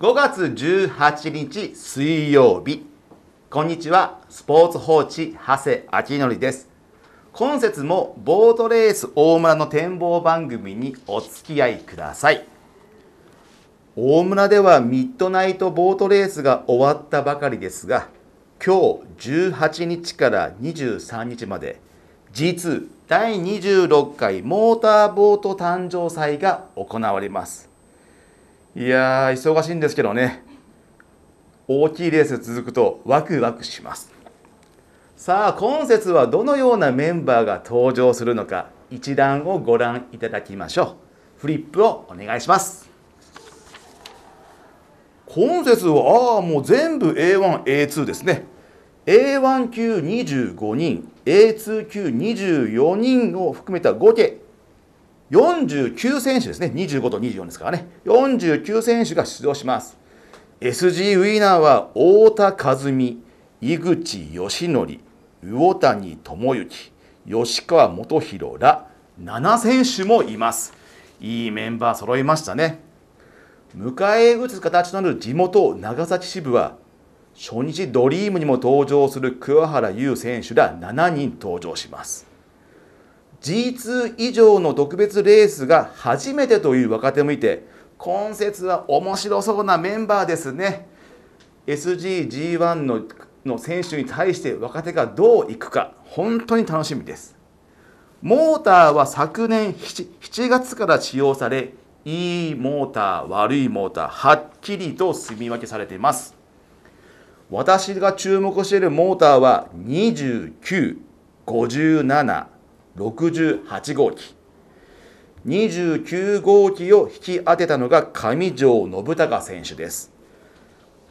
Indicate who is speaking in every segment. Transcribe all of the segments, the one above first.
Speaker 1: 5月18日水曜日こんにちはスポーツ報知長谷昭則です今節もボートレース大村の展望番組にお付き合いください大村ではミッドナイトボートレースが終わったばかりですが今日18日から23日まで G2 第26回モーターボート誕生祭が行われますいや忙しいんですけどね大きいレース続くとワクワクしますさあ今節はどのようなメンバーが登場するのか一覧をご覧いただきましょうフリップをお願いします今節はああもう全部 A1A2 ですね A1 級25人 A2 級24人を含めた合計49選手ですね、25と24ですからね、49選手が出場します。SG ウィーナーは太田和美、井口義則、魚谷智之、吉川元弘ら7選手もいます。いいメンバー揃いましたね。迎え撃つ形となる地元長崎支部は初日ドリームにも登場する桑原優選手ら7人登場します。G2 以上の特別レースが初めてという若手もいて今節は面白そうなメンバーですね SGG1 のの選手に対して若手がどういくか本当に楽しみですモーターは昨年 7, 7月から使用されいいモーター悪いモーターはっきりと住み分けされています私が注目しているモーターは2957 68号機29号機を引き当てたのが上条信孝選手です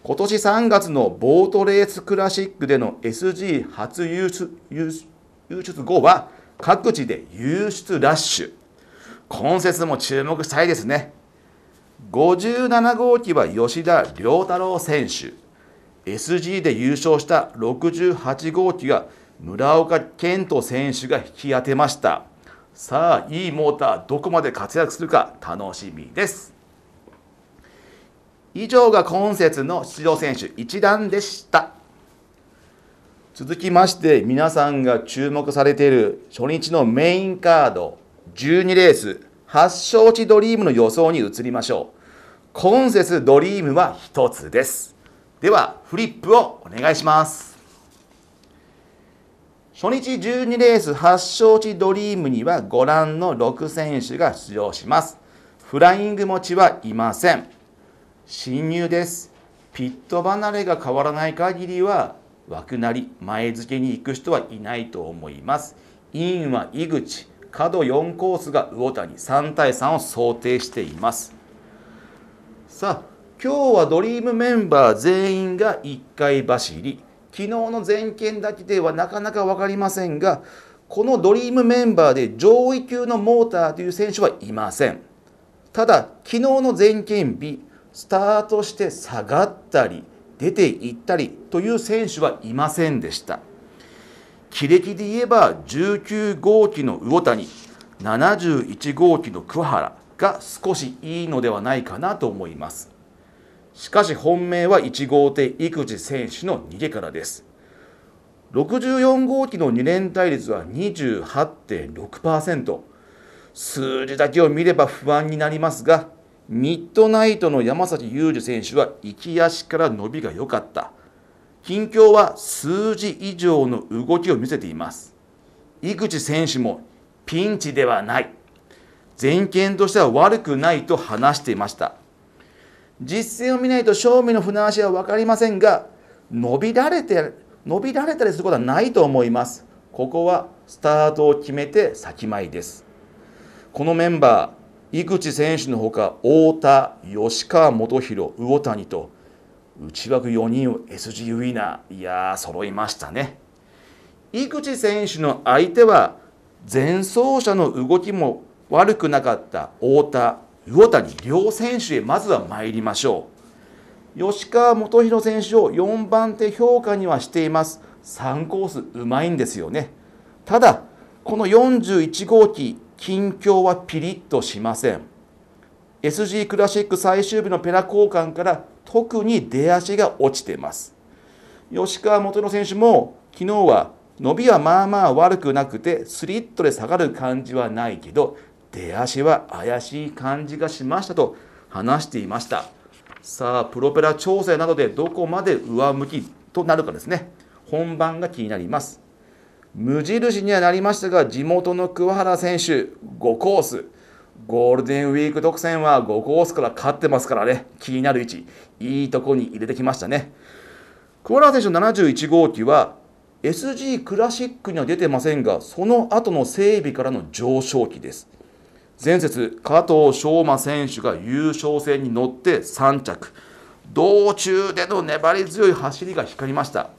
Speaker 1: 今年3月のボートレースクラシックでの SG 初優出後は各地で優出ラッシュ今節も注目したいですね57号機は吉田良太郎選手 SG で優勝した68号機が村岡健人選手が引き当てましたさあいいモーターどこまで活躍するか楽しみです以上が今節の出場選手一覧でした続きまして皆さんが注目されている初日のメインカード12レース発祥地ドリームの予想に移りましょう今節ドリームは1つですではフリップをお願いします初日12レース発祥地ドリームにはご覧の6選手が出場します。フライング持ちはいません。侵入です。ピット離れが変わらない限りは枠なり前付けに行く人はいないと思います。インは井口、角4コースが魚谷3対3を想定しています。さあ今日はドリームメンバー全員が1回走り昨日の全件だけではなかなか分かりませんがこのドリームメンバーで上位級のモーターという選手はいませんただ昨日の全権日スタートして下がったり出て行ったりという選手はいませんでした記歴で言えば19号機の魚谷71号機の桑原が少しいいのではないかなと思いますしかし本命は1号艇育児選手の逃げからです64号機の2連対率は28.6%数字だけを見れば不安になりますがミッドナイトの山崎裕二選手は行き足から伸びが良かった近況は数字以上の動きを見せています井口選手もピンチではない全権としては悪くないと話していました実践を見ないと勝味の船足は分かりませんが伸びられて伸びられたりすることはないと思いますここはスタートを決めて先前ですこのメンバー井口選手のほか太田吉川元弘魚谷と内枠4人を SG ウィナーいやー揃いましたね井口選手の相手は前走者の動きも悪くなかった太田魚谷両選手へまずは参りましょう吉川元弘選手を4番手評価にはしています3コースうまいんですよねただこの41号機近況はピリッとしません SG クラシック最終日のペラ交換から特に出足が落ちてます吉川元の選手も昨日は伸びはまあまあ悪くなくてスリットで下がる感じはないけど出足は怪しい感じがしましたと話していましたさあプロペラ調整などでどこまで上向きとなるかですね本番が気になります無印にはなりましたが地元の桑原選手5コースゴールデンウィーク特選は5コースから勝ってますからね気になる位置いいとこに入れてきましたね桑原選手71号機は SG クラシックには出てませんがその後の整備からの上昇期です前節加藤翔馬選手が優勝戦に乗って3着道中での粘り強い走りが光りました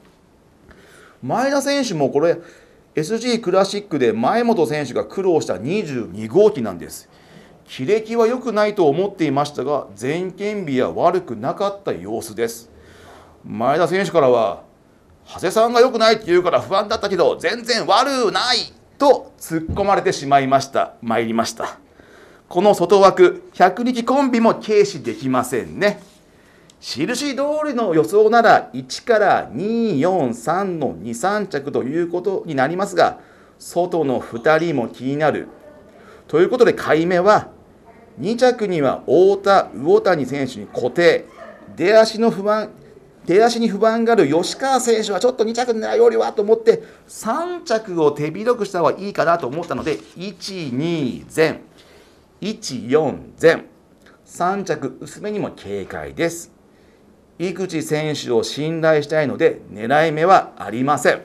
Speaker 1: 前田選手もこれ SG クラシックで前本選手が苦労した22号機なんです気力は良くないと思っていましたが前見日は悪くなかった様子です前田選手からは長谷さんが良くないって言うから不安だったけど全然悪ないと突っ込まれてしまいました参りましたこの外枠100日コンビも軽視できませんね印通りの予想なら1から243の23着ということになりますが外の2人も気になるということで買い目は2着には太田魚谷選手に固定出足の不安出足に不安がある吉川選手はちょっと2着狙いよりはと思って3着を手広くした方がいいかなと思ったので1、2前14前3着薄めにも警戒です井口選手を信頼したいので狙い目はありません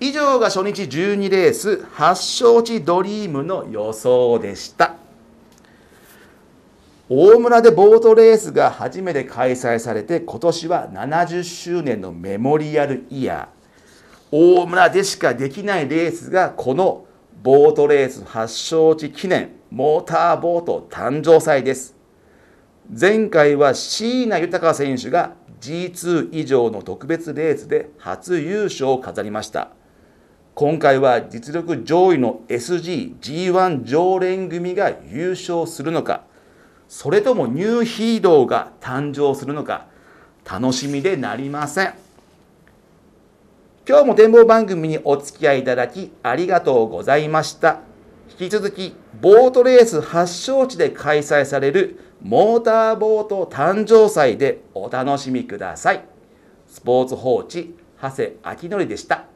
Speaker 1: 以上が初日12レース発祥地ドリームの予想でした大村でボートレースが初めて開催されて今年は70周年のメモリアルイヤー大村でしかできないレースがこのボートレース発祥地記念モーターボート誕生祭です。前回は椎名豊選手が G2 以上の特別レースで初優勝を飾りました。今回は実力上位の SG、G1 常連組が優勝するのか、それともニューヒーローが誕生するのか、楽しみでなりません。今日も展望番組にお付き合いいただきありがとうございました。引き続き、ボートレース発祥地で開催されるモーターボート誕生祭でお楽しみください。スポーツ報知、長谷明則でした。